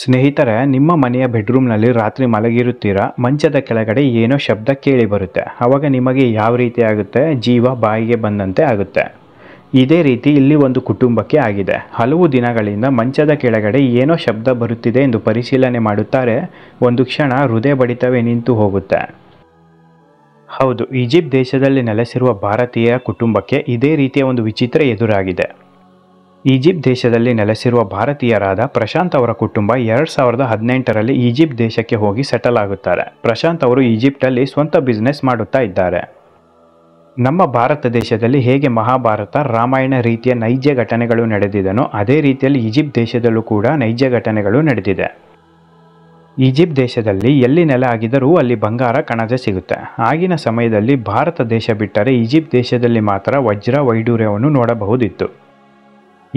ಸ್ನೇಹಿತರೆ ನಿಮ್ಮ ಮನೆಯ ಬೆಡ್ರೂಮ್ನಲ್ಲಿ ರಾತ್ರಿ ಮಲಗಿರುತ್ತೀರಾ ಮಂಚದ ಕೆಳಗಡೆ ಏನೋ ಶಬ್ದ ಕೇಳಿ ಬರುತ್ತೆ ಆವಾಗ ನಿಮಗೆ ಯಾವ ರೀತಿ ಆಗುತ್ತೆ ಜೀವ ಬಾಯಿಗೆ ಬಂದಂತೆ ಆಗುತ್ತೆ ಇದೇ ರೀತಿ ಇಲ್ಲಿ ಒಂದು ಕುಟುಂಬಕ್ಕೆ ಆಗಿದೆ ಹಲವು ದಿನಗಳಿಂದ ಮಂಚದ ಕೆಳಗಡೆ ಏನೋ ಶಬ್ದ ಬರುತ್ತಿದೆ ಎಂದು ಪರಿಶೀಲನೆ ಮಾಡುತ್ತಾರೆ ಒಂದು ಕ್ಷಣ ಹೃದಯ ಬಡಿತವೇ ನಿಂತು ಹೋಗುತ್ತೆ ಹೌದು ಈಜಿಪ್ಟ್ ದೇಶದಲ್ಲಿ ನೆಲೆಸಿರುವ ಭಾರತೀಯ ಕುಟುಂಬಕ್ಕೆ ಇದೇ ರೀತಿಯ ಒಂದು ವಿಚಿತ್ರ ಎದುರಾಗಿದೆ ಈಜಿಪ್ಟ್ ದೇಶದಲ್ಲಿ ನೆಲೆಸಿರುವ ಭಾರತೀಯರಾದ ಪ್ರಶಾಂತ್ ಅವರ ಕುಟುಂಬ ಎರಡ್ ಸಾವಿರದ ಹದಿನೆಂಟರಲ್ಲಿ ಈಜಿಪ್ಟ್ ದೇಶಕ್ಕೆ ಹೋಗಿ ಸೆಟಲ್ ಆಗುತ್ತಾರೆ ಪ್ರಶಾಂತ್ ಅವರು ಈಜಿಪ್ಟಲ್ಲಿ ಸ್ವಂತ ಬಿಸ್ನೆಸ್ ಮಾಡುತ್ತಾ ಇದ್ದಾರೆ ನಮ್ಮ ಭಾರತ ದೇಶದಲ್ಲಿ ಹೇಗೆ ಮಹಾಭಾರತ ರಾಮಾಯಣ ರೀತಿಯ ನೈಜ ಘಟನೆಗಳು ನಡೆದಿದನೋ ಅದೇ ರೀತಿಯಲ್ಲಿ ಈಜಿಪ್ಟ್ ದೇಶದಲ್ಲೂ ಕೂಡ ನೈಜ ಘಟನೆಗಳು ನಡೆದಿದೆ ಈಜಿಪ್ಟ್ ದೇಶದಲ್ಲಿ ಎಲ್ಲಿ ನೆಲ ಆಗಿದರೂ ಅಲ್ಲಿ ಬಂಗಾರ ಕಣಜ ಸಿಗುತ್ತೆ ಆಗಿನ ಸಮಯದಲ್ಲಿ ಭಾರತ ದೇಶ ಬಿಟ್ಟರೆ ಈಜಿಪ್ಟ್ ದೇಶದಲ್ಲಿ ಮಾತ್ರ ವಜ್ರ ವೈಡೂರ್ಯವನ್ನು ನೋಡಬಹುದಿತ್ತು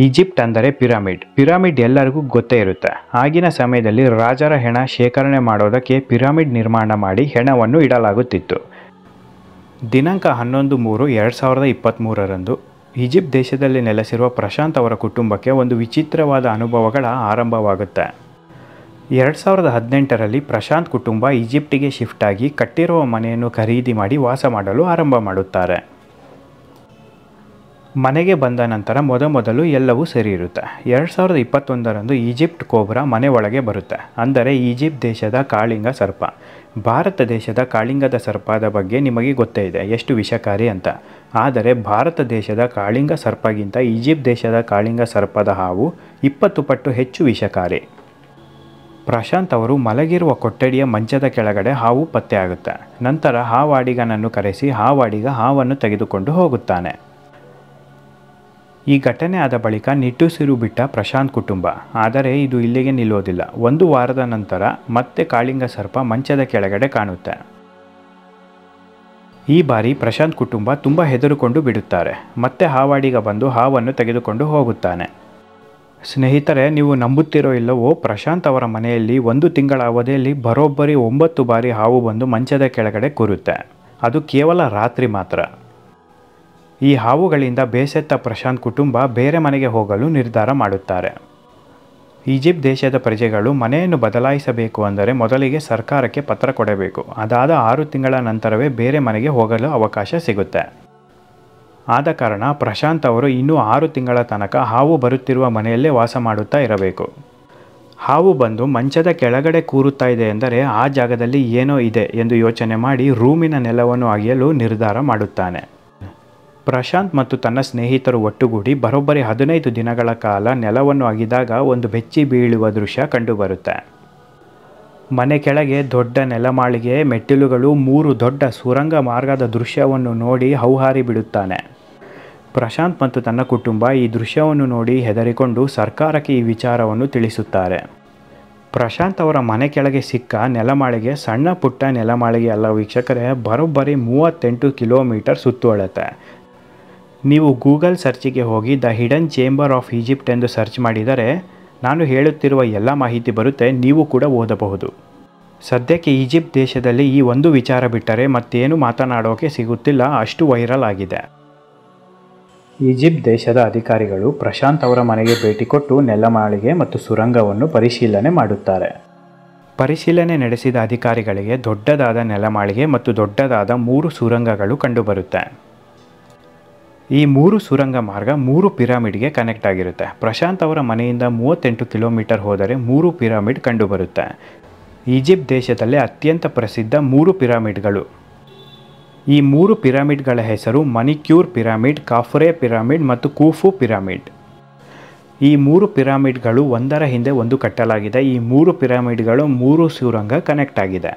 ಈಜಿಪ್ಟ್ ಅಂದರೆ ಪಿರಮಿಡ್ ಪಿರಾಮಿಡ್ ಎಲ್ಲರಿಗೂ ಗೊತ್ತೇ ಇರುತ್ತೆ ಆಗಿನ ಸಮಯದಲ್ಲಿ ರಾಜರ ಹೆಣ ಶೇಖರಣೆ ಮಾಡೋದಕ್ಕೆ ಪಿರಾಮಿಡ್ ನಿರ್ಮಾಣ ಮಾಡಿ ಹೆಣವನ್ನು ಇಡಲಾಗುತ್ತಿತ್ತು ದಿನಾಂಕ ಹನ್ನೊಂದು ಮೂರು ಎರಡು ಸಾವಿರದ ಇಪ್ಪತ್ತ್ಮೂರರಂದು ಈಜಿಪ್ಟ್ ದೇಶದಲ್ಲಿ ನೆಲೆಸಿರುವ ಪ್ರಶಾಂತ್ ಅವರ ಕುಟುಂಬಕ್ಕೆ ಒಂದು ವಿಚಿತ್ರವಾದ ಅನುಭವಗಳ ಆರಂಭವಾಗುತ್ತೆ ಎರಡು ಸಾವಿರದ ಹದಿನೆಂಟರಲ್ಲಿ ಪ್ರಶಾಂತ್ ಕುಟುಂಬ ಈಜಿಪ್ಟಿಗೆ ಶಿಫ್ಟ್ ಆಗಿ ಕಟ್ಟಿರುವ ಮನೆಯನ್ನು ಖರೀದಿ ಮಾಡಿ ವಾಸ ಮಾಡಲು ಆರಂಭ ಮಾಡುತ್ತಾರೆ ಮನೆಗೆ ಬಂದ ನಂತರ ಮೊದಮೊದಲು ಎಲ್ಲವೂ ಸರಿ ಇರುತ್ತೆ ಎರಡು ಸಾವಿರದ ಇಪ್ಪತ್ತೊಂದರಂದು ಈಜಿಪ್ಟ್ ಕೋಬ್ರಾ ಮನೆ ಒಳಗೆ ಬರುತ್ತೆ ಅಂದರೆ ಈಜಿಪ್ಟ್ ದೇಶದ ಕಾಳಿಂಗ ಸರ್ಪ ಭಾರತ ದೇಶದ ಕಾಳಿಂಗದ ಸರ್ಪದ ಬಗ್ಗೆ ನಿಮಗೆ ಗೊತ್ತೇ ಇದೆ ಎಷ್ಟು ವಿಷಕಾರಿ ಅಂತ ಆದರೆ ಭಾರತ ದೇಶದ ಕಾಳಿಂಗ ಸರ್ಪಗಿಂತ ಈಜಿಪ್ಟ್ ದೇಶದ ಕಾಳಿಂಗ ಸರ್ಪದ ಹಾವು ಇಪ್ಪತ್ತು ಪಟ್ಟು ಹೆಚ್ಚು ವಿಷಕಾರಿ ಪ್ರಶಾಂತ್ ಅವರು ಮಲಗಿರುವ ಕೊಠಡಿಯ ಮಂಚದ ಕೆಳಗಡೆ ಹಾವು ಪತ್ತೆಯಾಗುತ್ತೆ ನಂತರ ಹಾವಾಡಿಗನನ್ನು ಕರೆಸಿ ಹಾವಾಡಿಗ ಹಾವನ್ನು ತೆಗೆದುಕೊಂಡು ಹೋಗುತ್ತಾನೆ ಈ ಘಟನೆ ಆದ ಬಳಿಕ ನಿಟ್ಟುಸಿರು ಬಿಟ್ಟ ಪ್ರಶಾಂತ್ ಕುಟುಂಬ ಆದರೆ ಇದು ಇಲ್ಲಿಗೆ ನಿಲ್ಲೋದಿಲ್ಲ ಒಂದು ವಾರದ ನಂತರ ಮತ್ತೆ ಕಾಳಿಂಗ ಸರ್ಪ ಮಂಚದ ಕೆಳಗಡೆ ಕಾಣುತ್ತೆ ಈ ಬಾರಿ ಪ್ರಶಾಂತ್ ಕುಟುಂಬ ತುಂಬ ಹೆದರುಕೊಂಡು ಬಿಡುತ್ತಾರೆ ಮತ್ತೆ ಹಾವಾಡಿಗ ಬಂದು ಹಾವನ್ನು ತೆಗೆದುಕೊಂಡು ಹೋಗುತ್ತಾನೆ ಸ್ನೇಹಿತರೆ ನೀವು ನಂಬುತ್ತಿರೋ ಇಲ್ಲವೋ ಪ್ರಶಾಂತ್ ಅವರ ಮನೆಯಲ್ಲಿ ಒಂದು ತಿಂಗಳ ಅವಧಿಯಲ್ಲಿ ಬರೋಬ್ಬರಿ ಒಂಬತ್ತು ಬಾರಿ ಹಾವು ಬಂದು ಮಂಚದ ಕೆಳಗಡೆ ಕೂರುತ್ತೆ ಅದು ಕೇವಲ ರಾತ್ರಿ ಮಾತ್ರ ಈ ಹಾವುಗಳಿಂದ ಬೇಸತ್ತ ಪ್ರಶಾಂತ್ ಕುಟುಂಬ ಬೇರೆ ಮನೆಗೆ ಹೋಗಲು ನಿರ್ಧಾರ ಮಾಡುತ್ತಾರೆ ಈಜಿಪ್ಟ್ ದೇಶದ ಪ್ರಜೆಗಳು ಮನೆಯನ್ನು ಬದಲಾಯಿಸಬೇಕು ಅಂದರೆ ಮೊದಲಿಗೆ ಸರ್ಕಾರಕ್ಕೆ ಪತ್ರ ಕೊಡಬೇಕು ಅದಾದ ಆರು ತಿಂಗಳ ನಂತರವೇ ಬೇರೆ ಮನೆಗೆ ಹೋಗಲು ಅವಕಾಶ ಸಿಗುತ್ತೆ ಆದ ಕಾರಣ ಪ್ರಶಾಂತ್ ಅವರು ಇನ್ನೂ ಆರು ತಿಂಗಳ ತನಕ ಹಾವು ಬರುತ್ತಿರುವ ಮನೆಯಲ್ಲೇ ವಾಸ ಮಾಡುತ್ತಾ ಇರಬೇಕು ಹಾವು ಬಂದು ಮಂಚದ ಕೆಳಗಡೆ ಕೂರುತ್ತಾ ಇದೆ ಎಂದರೆ ಆ ಜಾಗದಲ್ಲಿ ಏನೋ ಇದೆ ಎಂದು ಯೋಚನೆ ಮಾಡಿ ರೂಮಿನ ನೆಲವನ್ನು ಅಗೆಯಲು ನಿರ್ಧಾರ ಮಾಡುತ್ತಾನೆ ಪ್ರಶಾಂತ್ ಮತ್ತು ತನ್ನ ಸ್ನೇಹಿತರು ಒಟ್ಟುಗೂಡಿ ಬರೋಬ್ಬರಿ ಹದಿನೈದು ದಿನಗಳ ಕಾಲ ನೆಲವನ್ನು ಅಗಿದಾಗ ಒಂದು ಬೆಚ್ಚಿ ಬೀಳುವ ದೃಶ್ಯ ಕಂಡುಬರುತ್ತೆ ಮನೆ ಕೆಳಗೆ ದೊಡ್ಡ ನೆಲಮಾಳಿಗೆ ಮೆಟ್ಟಿಲುಗಳು ಮೂರು ದೊಡ್ಡ ಸುರಂಗ ಮಾರ್ಗದ ದೃಶ್ಯವನ್ನು ನೋಡಿ ಹೌಹಾರಿ ಬಿಡುತ್ತಾನೆ ಪ್ರಶಾಂತ್ ಮತ್ತು ತನ್ನ ಕುಟುಂಬ ಈ ದೃಶ್ಯವನ್ನು ನೋಡಿ ಹೆದರಿಕೊಂಡು ಸರ್ಕಾರಕ್ಕೆ ಈ ವಿಚಾರವನ್ನು ತಿಳಿಸುತ್ತಾರೆ ಪ್ರಶಾಂತ್ ಅವರ ಮನೆ ಕೆಳಗೆ ಸಿಕ್ಕ ನೆಲಮಾಳಿಗೆ ಸಣ್ಣ ಪುಟ್ಟ ನೆಲಮಾಳಿಗೆ ಅಲ್ಲ ವೀಕ್ಷಕರೇ ಬರೋಬ್ಬರಿ ಮೂವತ್ತೆಂಟು ಕಿಲೋಮೀಟರ್ ಸುತ್ತುವಳತ್ತೆ ನೀವು ಗೂಗಲ್ ಸರ್ಚಿಗೆ ಹೋಗಿ the hidden chamber of Egypt ಎಂದು ಸರ್ಚ್ ಮಾಡಿದರೆ ನಾನು ಹೇಳುತ್ತಿರುವ ಎಲ್ಲ ಮಾಹಿತಿ ಬರುತ್ತೆ ನೀವು ಕೂಡ ಓದಬಹುದು ಸದ್ಯಕ್ಕೆ ಈಜಿಪ್ಟ್ ದೇಶದಲ್ಲಿ ಈ ಒಂದು ವಿಚಾರ ಬಿಟ್ಟರೆ ಮತ್ತೇನು ಮಾತನಾಡೋಕೆ ಸಿಗುತ್ತಿಲ್ಲ ಅಷ್ಟು ವೈರಲ್ ಆಗಿದೆ ಈಜಿಪ್ಟ್ ದೇಶದ ಅಧಿಕಾರಿಗಳು ಪ್ರಶಾಂತ್ ಅವರ ಮನೆಗೆ ಭೇಟಿ ಕೊಟ್ಟು ನೆಲಮಾಳಿಗೆ ಮತ್ತು ಸುರಂಗವನ್ನು ಪರಿಶೀಲನೆ ಮಾಡುತ್ತಾರೆ ಪರಿಶೀಲನೆ ನಡೆಸಿದ ಅಧಿಕಾರಿಗಳಿಗೆ ದೊಡ್ಡದಾದ ನೆಲಮಾಳಿಗೆ ಮತ್ತು ದೊಡ್ಡದಾದ ಮೂರು ಸುರಂಗಗಳು ಕಂಡುಬರುತ್ತೆ ಈ ಮೂರು ಸುರಂಗ ಮಾರ್ಗ ಮೂರು ಪಿರಾಮಿಡ್ಗೆ ಕನೆಕ್ಟ್ ಆಗಿರುತ್ತೆ ಪ್ರಶಾಂತ್ ಅವರ ಮನೆಯಿಂದ ಮೂವತ್ತೆಂಟು ಕಿಲೋಮೀಟರ್ ಹೋದರೆ ಮೂರು ಪಿರಾಮಿಡ್ ಕಂಡುಬರುತ್ತೆ ಈಜಿಪ್ಟ್ ದೇಶದಲ್ಲೇ ಅತ್ಯಂತ ಪ್ರಸಿದ್ಧ ಮೂರು ಪಿರಾಮಿಡ್ಗಳು ಈ ಮೂರು ಪಿರಾಮಿಡ್ಗಳ ಹೆಸರು ಮನಿಕ್ಯೂರ್ ಪಿರಾಮಿಡ್ ಕಾಫ್ರೆ ಪಿರಾಮಿಡ್ ಮತ್ತು ಕೂಫು ಪಿರಾಮಿಡ್ ಈ ಮೂರು ಪಿರಾಮಿಡ್ಗಳು ಒಂದರ ಹಿಂದೆ ಒಂದು ಕಟ್ಟಲಾಗಿದೆ ಈ ಮೂರು ಪಿರಾಮಿಡ್ಗಳು ಮೂರು ಸುರಂಗ ಕನೆಕ್ಟ್ ಆಗಿದೆ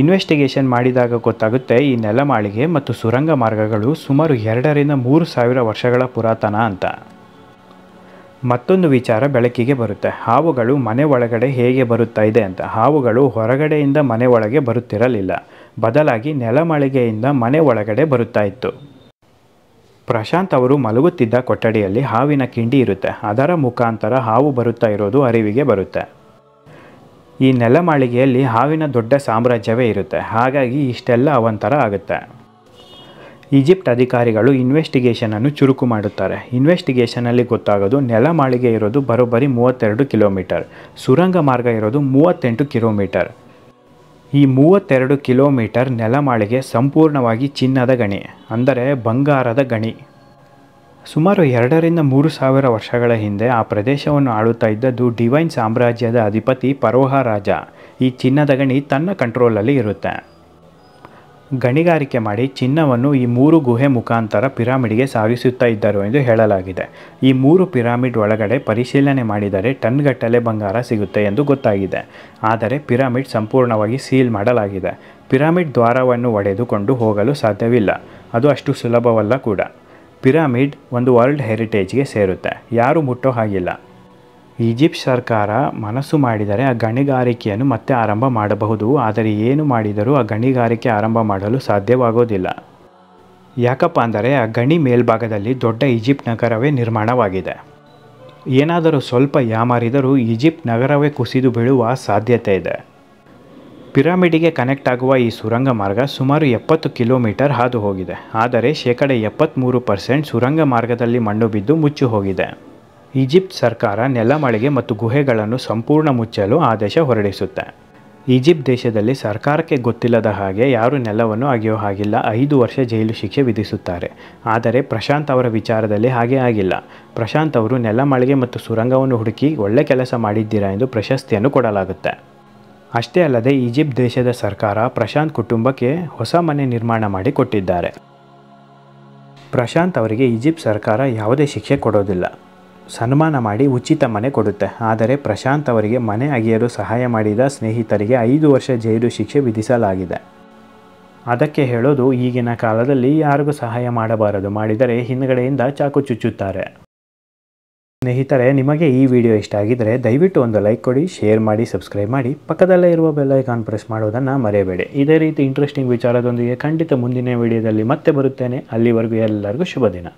ಇನ್ವೆಸ್ಟಿಗೇಷನ್ ಮಾಡಿದಾಗ ಗೊತ್ತಾಗುತ್ತೆ ಈ ನೆಲಮಾಳಿಗೆ ಮತ್ತು ಸುರಂಗ ಮಾರ್ಗಗಳು ಸುಮಾರು ಎರಡರಿಂದ ಮೂರು ಸಾವಿರ ವರ್ಷಗಳ ಪುರಾತನ ಅಂತ ಮತ್ತೊಂದು ವಿಚಾರ ಬೆಳಕಿಗೆ ಬರುತ್ತೆ ಹಾವುಗಳು ಮನೆ ಒಳಗಡೆ ಹೇಗೆ ಬರುತ್ತಾ ಇದೆ ಅಂತ ಹಾವುಗಳು ಹೊರಗಡೆಯಿಂದ ಮನೆ ಒಳಗೆ ಬರುತ್ತಿರಲಿಲ್ಲ ಬದಲಾಗಿ ನೆಲಮಾಳಿಗೆಯಿಂದ ಮನೆ ಒಳಗಡೆ ಬರುತ್ತಾ ಇತ್ತು ಪ್ರಶಾಂತ್ ಅವರು ಮಲಗುತ್ತಿದ್ದ ಕೊಠಡಿಯಲ್ಲಿ ಹಾವಿನ ಕಿಂಡಿ ಇರುತ್ತೆ ಅದರ ಮುಖಾಂತರ ಹಾವು ಬರುತ್ತಾ ಇರೋದು ಅರಿವಿಗೆ ಬರುತ್ತೆ ಈ ನೆಲಮಾಳಿಗೆಯಲ್ಲಿ ಹಾವಿನ ದೊಡ್ಡ ಸಾಮ್ರಾಜ್ಯವೇ ಇರುತ್ತೆ ಹಾಗಾಗಿ ಇಷ್ಟೆಲ್ಲ ಅವಂತರ ಆಗುತ್ತೆ ಈಜಿಪ್ಟ್ ಅಧಿಕಾರಿಗಳು ಇನ್ವೆಸ್ಟಿಗೇಷನನ್ನು ಚುರುಕು ಮಾಡುತ್ತಾರೆ ಇನ್ವೆಸ್ಟಿಗೇಷನಲ್ಲಿ ಗೊತ್ತಾಗೋದು ನೆಲಮಾಳಿಗೆ ಇರೋದು ಬರೋಬ್ಬರಿ ಮೂವತ್ತೆರಡು ಕಿಲೋಮೀಟರ್ ಸುರಂಗ ಮಾರ್ಗ ಇರೋದು ಮೂವತ್ತೆಂಟು ಕಿಲೋಮೀಟರ್ ಈ ಮೂವತ್ತೆರಡು ಕಿಲೋಮೀಟರ್ ನೆಲಮಾಳಿಗೆ ಸಂಪೂರ್ಣವಾಗಿ ಚಿನ್ನದ ಗಣಿ ಅಂದರೆ ಬಂಗಾರದ ಗಣಿ ಸುಮಾರು ಎರಡರಿಂದ ಮೂರು ಸಾವಿರ ವರ್ಷಗಳ ಹಿಂದೆ ಆ ಪ್ರದೇಶವನ್ನು ಆಳುತ್ತಾ ಇದ್ದದ್ದು ಡಿವೈನ್ ಸಾಮ್ರಾಜ್ಯದ ಅಧಿಪತಿ ಪರೋಹ ರಾಜ ಈ ಚಿನ್ನದ ಗಣಿ ತನ್ನ ಕಂಟ್ರೋಲಲ್ಲಿ ಇರುತ್ತೆ ಗಣಿಗಾರಿಕೆ ಮಾಡಿ ಚಿನ್ನವನ್ನು ಈ ಮೂರು ಗುಹೆ ಮುಖಾಂತರ ಪಿರಾಮಿಡ್ಗೆ ಸಾಗಿಸುತ್ತಾ ಇದ್ದರು ಎಂದು ಹೇಳಲಾಗಿದೆ ಈ ಮೂರು ಪಿರಾಮಿಡ್ ಒಳಗಡೆ ಪರಿಶೀಲನೆ ಮಾಡಿದರೆ ಟನ್ಗಟ್ಟಲೆ ಬಂಗಾರ ಸಿಗುತ್ತೆ ಎಂದು ಗೊತ್ತಾಗಿದೆ ಆದರೆ ಪಿರಾಮಿಡ್ ಸಂಪೂರ್ಣವಾಗಿ ಸೀಲ್ ಮಾಡಲಾಗಿದೆ ಪಿರಾಮಿಡ್ ದ್ವಾರವನ್ನು ಒಡೆದುಕೊಂಡು ಹೋಗಲು ಸಾಧ್ಯವಿಲ್ಲ ಅದು ಅಷ್ಟು ಸುಲಭವಲ್ಲ ಕೂಡ ಪಿರಾಮಿಡ್ ಒಂದು ವರ್ಲ್ಡ್ ಹೆರಿಟೇಜ್ಗೆ ಸೇರುತ್ತೆ ಯಾರೂ ಮುಟ್ಟೋ ಹಾಗಿಲ್ಲ ಈಜಿಪ್ಟ್ ಸರ್ಕಾರ ಮನಸ್ಸು ಮಾಡಿದರೆ ಆ ಗಣಿಗಾರಿಕೆಯನ್ನು ಮತ್ತೆ ಆರಂಭ ಮಾಡಬಹುದು ಆದರೆ ಏನು ಮಾಡಿದರೂ ಆ ಗಣಿಗಾರಿಕೆ ಆರಂಭ ಮಾಡಲು ಸಾಧ್ಯವಾಗೋದಿಲ್ಲ ಯಾಕಪ್ಪ ಅಂದರೆ ಆ ಗಣಿ ಮೇಲ್ಭಾಗದಲ್ಲಿ ದೊಡ್ಡ ಈಜಿಪ್ಟ್ ನಗರವೇ ನಿರ್ಮಾಣವಾಗಿದೆ ಏನಾದರೂ ಸ್ವಲ್ಪ ಯಾಮಾರಿದರೂ ಈಜಿಪ್ಟ್ ನಗರವೇ ಕುಸಿದು ಬೀಳುವ ಸಾಧ್ಯತೆ ಇದೆ ಪಿರಮಿಡಿಗೆ ಕನೆಕ್ಟ್ ಆಗುವ ಈ ಸುರಂಗ ಮಾರ್ಗ ಸುಮಾರು ಎಪ್ಪತ್ತು ಕಿಲೋಮೀಟರ್ ಹಾದು ಹೋಗಿದೆ ಆದರೆ ಶೇಕಡ ಎಪ್ಪತ್ತ್ಮೂರು ಪರ್ಸೆಂಟ್ ಸುರಂಗ ಮಾರ್ಗದಲ್ಲಿ ಮಣ್ಣು ಬಿದ್ದು ಮುಚ್ಚು ಹೋಗಿದೆ ಈಜಿಪ್ಟ್ ಸರ್ಕಾರ ನೆಲಮಳಿಗೆ ಮತ್ತು ಗುಹೆಗಳನ್ನು ಸಂಪೂರ್ಣ ಮುಚ್ಚಲು ಆದೇಶ ಹೊರಡಿಸುತ್ತೆ ಈಜಿಪ್ಟ್ ದೇಶದಲ್ಲಿ ಸರ್ಕಾರಕ್ಕೆ ಗೊತ್ತಿಲ್ಲದ ಹಾಗೆ ಯಾರು ನೆಲವನ್ನು ಅಗೆಯೋ ಹಾಗಿಲ್ಲ ಐದು ವರ್ಷ ಜೈಲು ಶಿಕ್ಷೆ ವಿಧಿಸುತ್ತಾರೆ ಆದರೆ ಪ್ರಶಾಂತ್ ಅವರ ವಿಚಾರದಲ್ಲಿ ಹಾಗೆ ಆಗಿಲ್ಲ ಪ್ರಶಾಂತ್ ಅವರು ನೆಲಮಳಿಗೆ ಮತ್ತು ಸುರಂಗವನ್ನು ಹುಡುಕಿ ಒಳ್ಳೆ ಕೆಲಸ ಮಾಡಿದ್ದೀರಾ ಎಂದು ಪ್ರಶಸ್ತಿಯನ್ನು ಕೊಡಲಾಗುತ್ತೆ ಅಷ್ಟೇ ಅಲ್ಲದೆ ಈಜಿಪ್ಟ್ ದೇಶದ ಸರ್ಕಾರ ಪ್ರಶಾಂತ್ ಕುಟುಂಬಕ್ಕೆ ಹೊಸ ಮನೆ ನಿರ್ಮಾಣ ಮಾಡಿ ಕೊಟ್ಟಿದ್ದಾರೆ ಪ್ರಶಾಂತ್ ಅವರಿಗೆ ಈಜಿಪ್ಟ್ ಸರ್ಕಾರ ಯಾವುದೇ ಶಿಕ್ಷೆ ಕೊಡೋದಿಲ್ಲ ಸನ್ಮಾನ ಮಾಡಿ ಉಚಿತ ಮನೆ ಕೊಡುತ್ತೆ ಆದರೆ ಪ್ರಶಾಂತ್ ಅವರಿಗೆ ಮನೆ ಅಗೆಯಲು ಸಹಾಯ ಮಾಡಿದ ಸ್ನೇಹಿತರಿಗೆ ಐದು ವರ್ಷ ಜೈಲು ಶಿಕ್ಷೆ ವಿಧಿಸಲಾಗಿದೆ ಅದಕ್ಕೆ ಹೇಳೋದು ಈಗಿನ ಕಾಲದಲ್ಲಿ ಯಾರಿಗೂ ಸಹಾಯ ಮಾಡಬಾರದು ಮಾಡಿದರೆ ಹಿಂದುಗಡೆಯಿಂದ ಚಾಕು ಚುಚ್ಚುತ್ತಾರೆ ಸ್ನೇಹಿತರೆ ನಿಮಗೆ ಈ ವಿಡಿಯೋ ಇಷ್ಟ ಆಗಿದ್ದರೆ ದಯವಿಟ್ಟು ಒಂದು ಲೈಕ್ ಕೊಡಿ ಶೇರ್ ಮಾಡಿ ಸಬ್ಸ್ಕ್ರೈಬ್ ಮಾಡಿ ಪಕ್ಕದಲ್ಲೇ ಇರುವ ಬೆಲ್ಲೈಕಾನ್ ಪ್ರೆಸ್ ಮಾಡೋದನ್ನು ಮರೆಯಬೇಡಿ ಇದೇ ರೀತಿ ಇಂಟ್ರೆಸ್ಟಿಂಗ್ ವಿಚಾರದೊಂದಿಗೆ ಖಂಡಿತ ಮುಂದಿನ ವಿಡಿಯೋದಲ್ಲಿ ಮತ್ತೆ ಬರುತ್ತೇನೆ ಅಲ್ಲಿವರೆಗೂ ಎಲ್ಲರಿಗೂ ಶುಭ ದಿನ